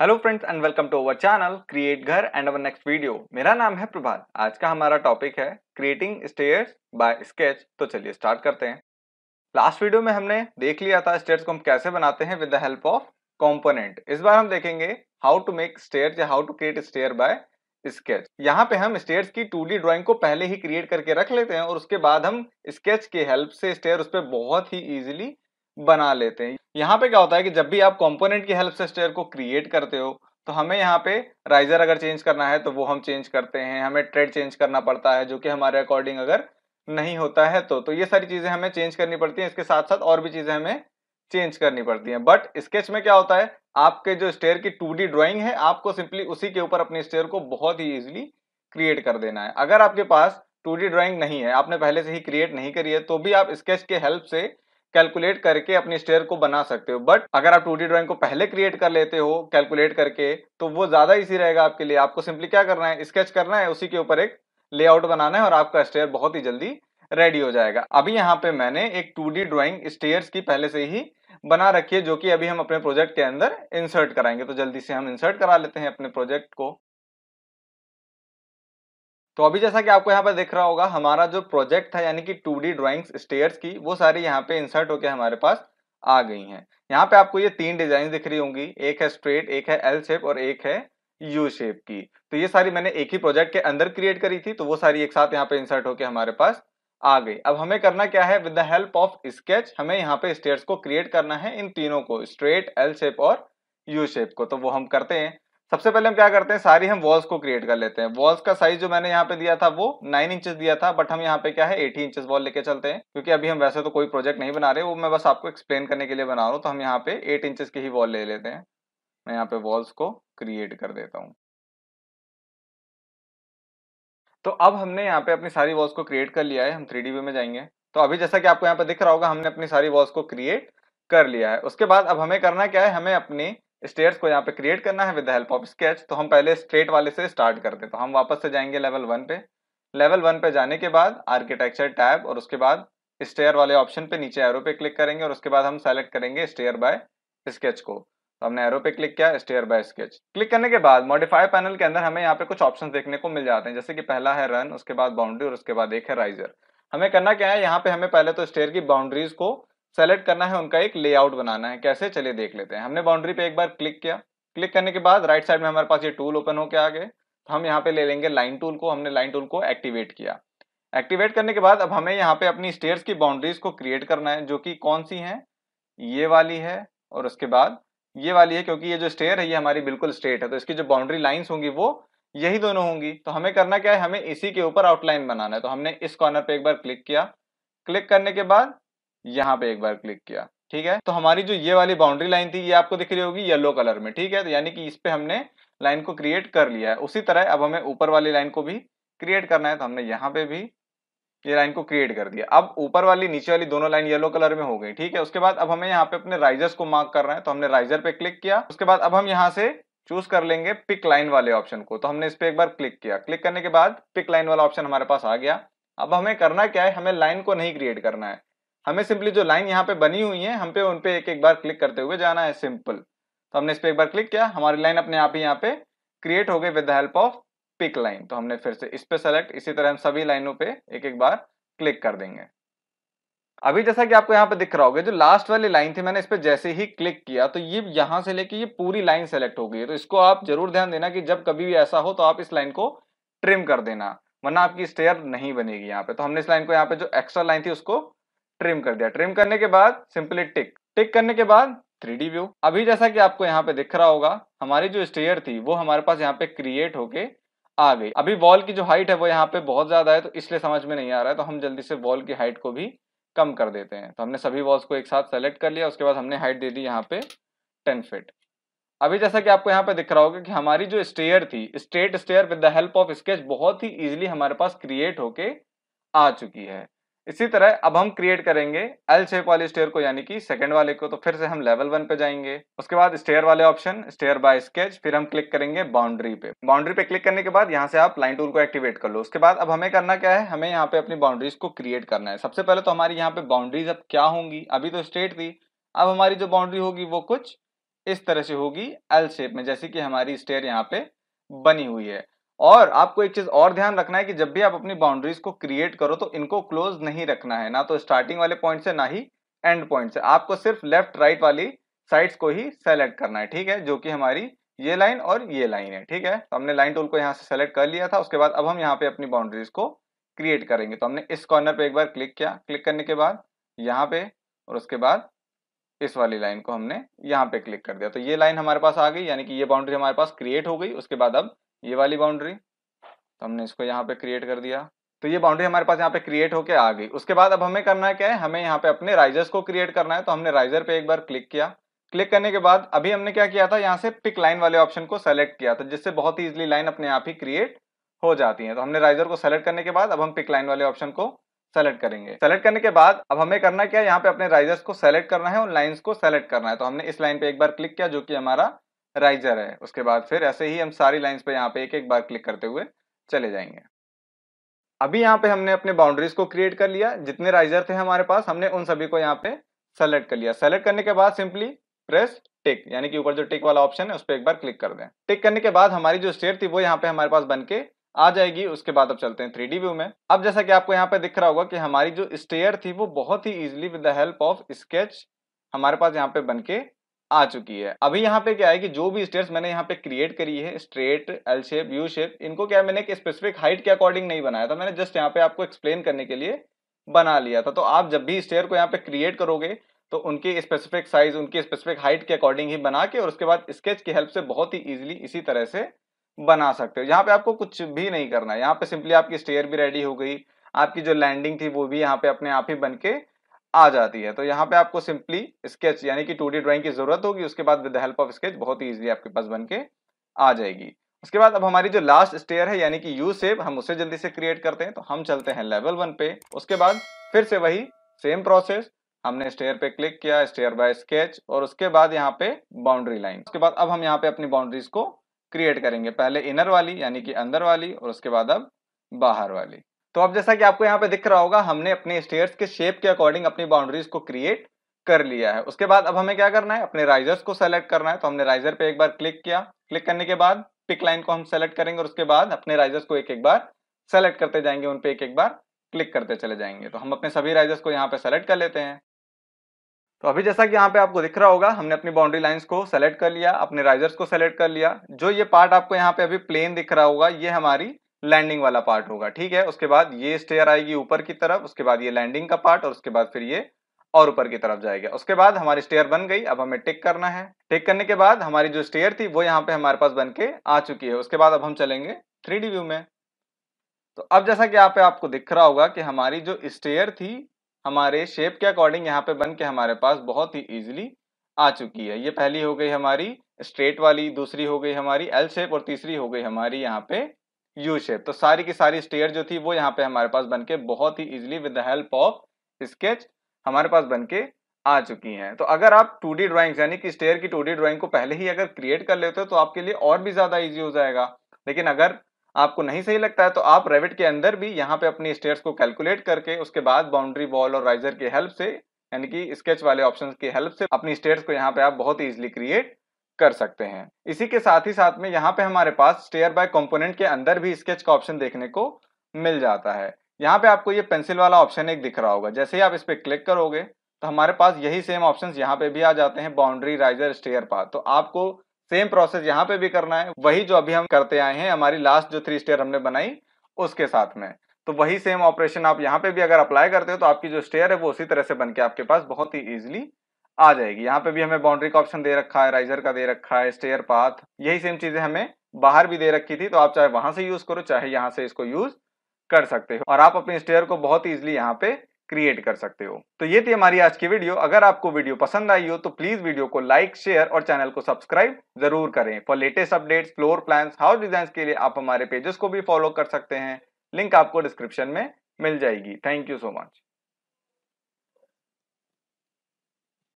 hello friends and welcome to our channel create घर and our next video मेरा नाम है प्रभात आज का हमारा टॉपिक है क्रिएटिंग स्टेयर्स बाय स्केच तो चलिए स्टार्ट करते हैं लास्ट वीडियो में हमने देख लिया था स्टेयर्स को हम कैसे बनाते हैं with the help of component इस बार हम देखेंगे हाउ टू मेक स्टेयर या how to create stair by sketch यहाँ पे हम स्टेयर्स की टू डी को पहले ही क्रिएट करके रख लेते हैं और उसके बाद हम स्केच के हेल्प से स्टेयर उस पर बहुत ही ईजिली बना लेते हैं यहाँ पे क्या होता है कि जब भी आप कंपोनेंट की हेल्प से स्टेयर को क्रिएट करते हो तो हमें यहाँ पे राइजर अगर चेंज करना है तो वो हम चेंज करते हैं हमें ट्रेड चेंज करना पड़ता है जो कि हमारे अकॉर्डिंग अगर नहीं होता है तो तो ये सारी चीज़ें हमें चेंज करनी पड़ती हैं इसके साथ साथ और भी चीज़ें हमें चेंज करनी पड़ती हैं बट स्केच में क्या होता है आपके जो स्टेयर की टू डी ड्रॉइंग है आपको सिंपली उसी के ऊपर अपने स्टेयर को बहुत ही ईजिली क्रिएट कर देना है अगर आपके पास टू डी ड्रॉइंग नहीं है आपने पहले से ही क्रिएट नहीं करी है तो भी आप स्केच के हेल्प से कैलकुलेट करके अपने स्टेयर को बना सकते हो बट अगर आप टू ड्राइंग को पहले क्रिएट कर लेते हो कैलकुलेट करके तो वो ज़्यादा ईजी रहेगा आपके लिए आपको सिंपली क्या करना है स्केच करना है उसी के ऊपर एक लेआउट बनाना है और आपका स्टेयर बहुत ही जल्दी रेडी हो जाएगा अभी यहाँ पे मैंने एक टू डी ड्रॉइंग स्टेयर्स की पहले से ही बना रखी है जो कि अभी हम अपने प्रोजेक्ट के अंदर इंसर्ट कराएंगे तो जल्दी से हम इंसर्ट करा लेते हैं अपने प्रोजेक्ट को तो अभी जैसा कि आपको यहाँ पर दिख रहा होगा हमारा जो प्रोजेक्ट था यानी कि टू डी ड्राइंग्स स्टेयर्स की वो सारी यहाँ पे इंसर्ट होकर हमारे पास आ गई हैं यहाँ पे आपको ये तीन डिजाइन दिख रही होंगी एक है स्ट्रेट एक है एल शेप और एक है यू शेप की तो ये सारी मैंने एक ही प्रोजेक्ट के अंदर क्रिएट करी थी तो वो सारी एक साथ यहाँ पे इंसर्ट होकर हमारे पास आ गई अब हमें करना क्या है with the help of sketch हमें यहाँ पे स्टेयर्स को क्रिएट करना है इन तीनों को स्ट्रेट एल शेप और यू शेप को तो वो हम करते हैं सबसे पहले हम क्या करते हैं सारी हम वॉल्स को क्रिएट कर लेते हैं वॉल्स का साइज जो मैंने यहाँ पे दिया था वो नाइन इंचेस दिया था बट हम यहाँ पे क्या है एटी इंचेस वॉल लेके चलते हैं क्योंकि अभी हम वैसे तो कोई प्रोजेक्ट नहीं बना रहे वो मैं बस आपको एक्सप्लेन करने के लिए बना रहा हूँ तो हम यहाँ पे एट इंचेस की ही वॉल ले लेते हैं मैं यहाँ पे वॉल्स को क्रिएट कर देता हूँ तो अब हमने यहाँ पे अपनी सारी वॉल्स को क्रिएट कर लिया है हम थ्री व्यू में जाएंगे तो अभी जैसा कि आपको यहाँ पे दिख रहा होगा हमने अपनी सारी वॉल्स को क्रिएट कर लिया है उसके बाद अब हमें करना क्या है हमें अपनी स्टेयर्स को यहाँ पे क्रिएट करना है with the help of sketch तो हम पहले स्ट्रेट वाले से स्टार्ट करते हैं तो हम वापस से जाएंगे लेवल वन पे लेवल वन पे जाने के बाद आर्किटेक्चर टैब और उसके बाद स्टेयर वाले ऑप्शन पे नीचे एरो पे क्लिक करेंगे और उसके बाद हम सेलेक्ट करेंगे स्टेयर बाय स्केच को तो हमने एरो पे क्लिक किया स्टेयर बाय स्केच क्लिक करने के बाद मॉडिफाई पैनल के अंदर हमें यहाँ पे कुछ ऑप्शन देखने को मिल जाते हैं जैसे कि पहला है रन उसके बाद बाउंड्री और उसके बाद एक है राइजर हमें करना क्या है यहाँ पे हमें पहले तो स्टेयर की बाउंड्रीज को सेलेक्ट करना है उनका एक लेआउट बनाना है कैसे चलिए देख लेते हैं हमने बाउंड्री पे एक बार क्लिक किया क्लिक करने के बाद राइट साइड में हमारे पास ये टूल ओपन होकर आ गए तो हम यहाँ पे ले लेंगे लाइन टूल को हमने लाइन टूल को एक्टिवेट किया एक्टिवेट करने के बाद अब हमें यहाँ पे अपनी स्टेयर्स की बाउंड्रीज को क्रिएट करना है जो कि कौन सी है ये वाली है और उसके बाद ये वाली है क्योंकि ये जो स्टेयर है ये हमारी बिल्कुल स्ट्रेट है तो इसकी जो बाउंड्री लाइन्स होंगी वो यही दोनों होंगी तो हमें करना क्या है हमें इसी के ऊपर आउटलाइन बनाना है तो हमने इस कॉर्नर पे एक बार क्लिक किया क्लिक करने के बाद यहाँ पे एक बार क्लिक किया ठीक है तो हमारी जो ये वाली बाउंड्री लाइन थी ये आपको दिख रही होगी येलो कलर में ठीक है तो यानी कि इस पे हमने लाइन को क्रिएट कर लिया है उसी तरह अब हमें ऊपर वाली लाइन को भी क्रिएट करना है तो हमने यहाँ पे भी ये लाइन को क्रिएट कर दिया अब ऊपर वाली नीचे वाली दोनों लाइन येलो कलर में हो गई ठीक है उसके बाद अब हमें यहाँ पे अपने राइजर्स को मार्क करना है तो हमने राइजर पे क्लिक किया उसके बाद अब हम यहाँ से चूज कर लेंगे पिक लाइन वाले ऑप्शन को तो हमने इस पर एक बार क्लिक किया क्लिक करने के बाद पिक लाइन वाला ऑप्शन हमारे पास आ गया अब हमें करना क्या है हमें लाइन को नहीं क्रिएट करना है हमें सिंपली जो लाइन यहाँ पे बनी हुई है हम पे उन पे एक एक बार क्लिक करते हुए जाना है सिंपल तो हमने इस पर एक बार क्लिक किया हमारी लाइन अपने आप ही यहाँ पे क्रिएट हो गई with the help of pick line तो हमने फिर से इस पे सेलेक्ट इसी तरह हम सभी लाइनों पे एक एक बार क्लिक कर देंगे अभी जैसा कि आपको यहाँ पे दिख रहा होगा जो लास्ट वाली लाइन थी मैंने इस पर जैसे ही क्लिक किया तो ये यहाँ से लेके ये पूरी लाइन सेलेक्ट हो गई है तो इसको आप जरूर ध्यान देना कि जब कभी भी ऐसा हो तो आप इस लाइन को ट्रिम कर देना वरना आपकी स्टेयर नहीं बनेगी यहाँ पे तो हमने इस लाइन को यहाँ पे जो एक्स्ट्रा लाइन थी उसको ट्रिम कर दिया ट्रिम करने के बाद सिंपली टिक टिक करने के बाद थ्री व्यू अभी जैसा कि आपको यहाँ पे दिख रहा होगा हमारी जो स्टेयर थी वो हमारे पास यहाँ पे क्रिएट होके आ गई अभी वॉल की जो हाइट है वो यहाँ पे बहुत ज्यादा है तो इसलिए समझ में नहीं आ रहा है तो हम जल्दी से वॉल की हाइट को भी कम कर देते हैं तो हमने सभी वॉल्स को एक साथ सेलेक्ट कर लिया उसके बाद हमने हाइट दे दी यहाँ पे टेन फिट अभी जैसा कि आपको यहाँ पे दिख रहा होगा कि हमारी जो स्टेयर थी straight stair with the help of sketch बहुत ही इजिली हमारे पास क्रिएट होके आ चुकी है इसी तरह अब हम क्रिएट करेंगे एल शेप वाले स्टेयर को यानी कि सेकंड वाले को तो फिर से हम लेवल वन पे जाएंगे उसके बाद स्टेयर वाले ऑप्शन स्टेयर बाय स्केच फिर हम क्लिक करेंगे बाउंड्री पे बाउंड्री पे क्लिक करने के बाद यहाँ से आप लाइन टूल को एक्टिवेट कर लो उसके बाद अब हमें करना क्या है हमें यहाँ पे अपनी बाउंड्रीज को क्रिएट करना है सबसे पहले तो हमारी यहाँ पे बाउंड्रीज अब क्या होंगी अभी तो स्ट्रेट थी अब हमारी जो बाउंड्री होगी वो कुछ इस तरह से होगी एल शेप में जैसे कि हमारी स्टेयर यहाँ पे बनी हुई है और आपको एक चीज और ध्यान रखना है कि जब भी आप अपनी बाउंड्रीज को क्रिएट करो तो इनको क्लोज नहीं रखना है ना तो स्टार्टिंग वाले पॉइंट से ना ही एंड पॉइंट से आपको सिर्फ लेफ्ट राइट वाली साइड्स को ही सेलेक्ट करना है ठीक है जो कि हमारी ये लाइन और ये लाइन है ठीक है तो हमने लाइन टूल को यहाँ से सेलेक्ट कर लिया था उसके बाद अब हम यहाँ पे अपनी बाउंड्रीज को क्रिएट करेंगे तो हमने इस कॉर्नर पे एक बार क्लिक किया क्लिक करने के बाद यहाँ पे और उसके बाद इस वाली लाइन को हमने यहाँ पे क्लिक कर दिया तो ये लाइन हमारे पास आ गई यानी कि ये बाउंड्री हमारे पास क्रिएट हो गई उसके बाद अब ये वाली बाउंड्री तो हमने इसको यहाँ पे क्रिएट कर दिया तो ये बाउंड्री हमारे पास यहाँ पे क्रिएट होके आ गई उसके बाद अब हमें करना है क्या है हमें यहाँ पे अपने राइजर्स को क्रिएट करना है तो हमने राइजर पे एक बार क्लिक किया क्लिक करने के बाद अभी हमने क्या किया था यहाँ से पिक लाइन वाले ऑप्शन को सेलेक्ट किया था जिससे बहुत ही इजिली लाइन अपने आप ही क्रिएट हो जाती है तो हमने राइजर को सेलेक्ट करने के बाद अब हम पिक लाइन वाले ऑप्शन को सेलेक्ट करेंगे सेलेक्ट करने के बाद अब हमें करना क्या है यहाँ पे अपने राइजर्स को सेलेक्ट करना है और लाइन्स को सेलेक्ट करना है तो हमने इस लाइन पे एक बार क्लिक किया जो कि हमारा राइजर है उसके बाद फिर ऐसे ही हम सारी लाइन्स पे यहाँ पे एक एक बार क्लिक करते हुए चले जाएंगे अभी यहाँ पे हमने अपने बाउंड्रीज को क्रिएट कर लिया जितने राइजर थे हमारे पास हमने उन सभी को यहाँ पे सेलेक्ट कर लिया सेलेक्ट करने के बाद सिंपली प्रेस टिक यानी कि ऊपर जो टिक वाला ऑप्शन है उस पर एक बार क्लिक कर दें टिक करने के बाद हमारी जो स्टेट थी वो यहाँ पे हमारे पास बन के आ जाएगी उसके बाद अब चलते हैं थ्री व्यू में अब जैसा कि आपको यहाँ पे दिख रहा होगा कि हमारी जो स्टेयर थी वो बहुत ही easily with the help of sketch हमारे पास यहाँ पे बन के आ चुकी है अभी यहाँ पे क्या है कि जो भी स्टेयर्स मैंने यहाँ पे क्रिएट करी है straight L shape U shape इनको क्या मैंने एक स्पेसिफिक हाइट के अकॉर्डिंग नहीं बनाया था मैंने जस्ट यहाँ पे आपको एक्सप्लेन करने के लिए बना लिया था तो आप जब भी स्टेयर को यहाँ पे क्रिएट करोगे तो उनकी स्पेसिफिक साइज उनकी स्पेसिफिक हाइट के अकॉर्डिंग ही बना के और उसके बाद स्केच की हेल्प से बहुत ही ईजिली इसी तरह से बना सकते हो यहाँ पे आपको कुछ भी नहीं करना है यहाँ पे सिंपली आपकी स्टेयर भी रेडी हो गई आपकी जो लैंडिंग थी वो भी यहाँ पे अपने आप ही बन के आ जाती है तो यहाँ पे आपको सिंपली स्केच यानी कि टू ड्राइंग की जरूरत होगी उसके बाद विद हेल्प ऑफ स्केच बहुत ही ईजिली आपके पास बन के आ जाएगी उसके बाद अब हमारी जो लास्ट स्टेयर है यानी कि यू सेव हम उसे जल्दी से क्रिएट करते हैं तो हम चलते हैं लेवल वन पे उसके बाद फिर से वही सेम प्रोसेस हमने स्टेयर पे क्लिक किया स्टेयर बाय स्केच और उसके बाद यहाँ पे बाउंड्री लाइन उसके बाद अब हम यहाँ पे अपनी बाउंड्रीज को क्रिएट करेंगे पहले इनर वाली यानी कि अंदर वाली और उसके बाद अब बाहर वाली तो अब जैसा कि आपको यहाँ पे दिख रहा होगा हमने अपने स्टेयर्स के शेप के अकॉर्डिंग अपनी बाउंड्रीज को क्रिएट कर लिया है उसके बाद अब हमें क्या करना है अपने राइजर्स को सेलेक्ट करना है तो हमने राइजर पे एक बार क्लिक किया क्लिक करने के बाद पिक लाइन को हम सेलेक्ट करेंगे और उसके बाद अपने राइजर्स को एक एक बार सेलेक्ट करते जाएंगे उन पर एक एक बार क्लिक करते चले जाएंगे तो हम अपने सभी राइजर्स को यहाँ पे सेलेक्ट कर लेते हैं तो अभी जैसा कि यहाँ पे आपको दिख रहा होगा हमने अपनी बाउंड्री लाइन्स को सेलेक्ट कर लिया अपने राइजर्स को सेलेक्ट कर लिया जो ये पार्ट आपको यहाँ पे अभी प्लेन दिख रहा होगा ये हमारी लैंडिंग वाला पार्ट होगा ठीक है उसके बाद ये स्टेयर आएगी ऊपर की तरफ उसके बाद ये लैंडिंग का पार्ट और उसके बाद फिर ये और ऊपर की तरफ जाएगा उसके बाद हमारी स्टेयर बन गई अब हमें टिक करना है टिक करने के बाद हमारी जो स्टेयर थी वो यहाँ पे हमारे पास बन के आ चुकी है उसके बाद अब हम चलेंगे थ्री व्यू में तो अब जैसा कि यहाँ पे आपको दिख रहा होगा कि हमारी जो स्टेयर थी हमारे शेप के अकॉर्डिंग यहाँ पे बन के हमारे पास बहुत ही ईजिली आ चुकी है ये पहली हो गई हमारी स्ट्रेट वाली दूसरी हो गई हमारी एल शेप और तीसरी हो गई हमारी यहाँ पे यू शेप तो सारी की सारी स्टेयर जो थी वो यहाँ पे हमारे पास बनके बहुत ही easily with the help of sketch हमारे पास बनके आ चुकी हैं तो अगर आप टू डी ड्राॅइंग यानी कि स्टेयर की टू डी ड्राॅइंग को पहले ही अगर क्रिएट कर लेते हो तो आपके लिए और भी ज़्यादा ईजी हो जाएगा लेकिन अगर आपको नहीं सही लगता है तो आप रेविट के अंदर भी यहाँ पे अपनी स्टेयर्स को कैलकुलेट करके उसके बाद बाउंड्री वॉल और राइजर की हेल्प से यानी कि स्केच वाले ऑप्शन की हेल्प से अपनी स्टेट्स को यहाँ पे आप बहुत ईजिली क्रिएट कर सकते हैं इसी के साथ ही साथ में यहाँ पे हमारे पास स्टेयर बाय कंपोनेंट के अंदर भी स्केच का ऑप्शन देखने को मिल जाता है यहाँ पे आपको ये पेंसिल वाला ऑप्शन एक दिख रहा होगा जैसे ही आप इस पर क्लिक करोगे तो हमारे पास यही सेम ऑप्शन यहाँ पे भी आ जाते हैं बाउंड्री राइजर स्टेयर पा तो आपको सेम प्रोसेस यहाँ पे भी करना है वही जो अभी हम करते आए हैं हमारी लास्ट जो थ्री स्टेयर हमने बनाई उसके साथ में तो वही सेम ऑपरेशन आप यहाँ पे भी अगर अप्लाई करते हो तो आपकी जो स्टेयर है वो उसी तरह से बनके आपके पास बहुत ही ईजिली आ जाएगी यहाँ पे भी हमें बाउंड्री का ऑप्शन दे रखा है राइजर का दे रखा है स्टेयर पाथ यही सेम चीजें हमें बाहर भी दे रखी थी तो आप चाहे वहां से यूज करो चाहे यहाँ से इसको यूज कर सकते हो और आप अपने स्टेयर को बहुत ईजिली यहाँ पे क्रिएट कर सकते हो तो ये थी हमारी आज की वीडियो अगर आपको वीडियो पसंद आई हो तो प्लीज वीडियो को लाइक शेयर और चैनल को सब्सक्राइब जरूर करें for latest updates floor plan house design के लिए आप हमारे पेजेस को भी फॉलो कर सकते हैं लिंक आपको डिस्क्रिप्शन में मिल जाएगी थैंक यू सो मच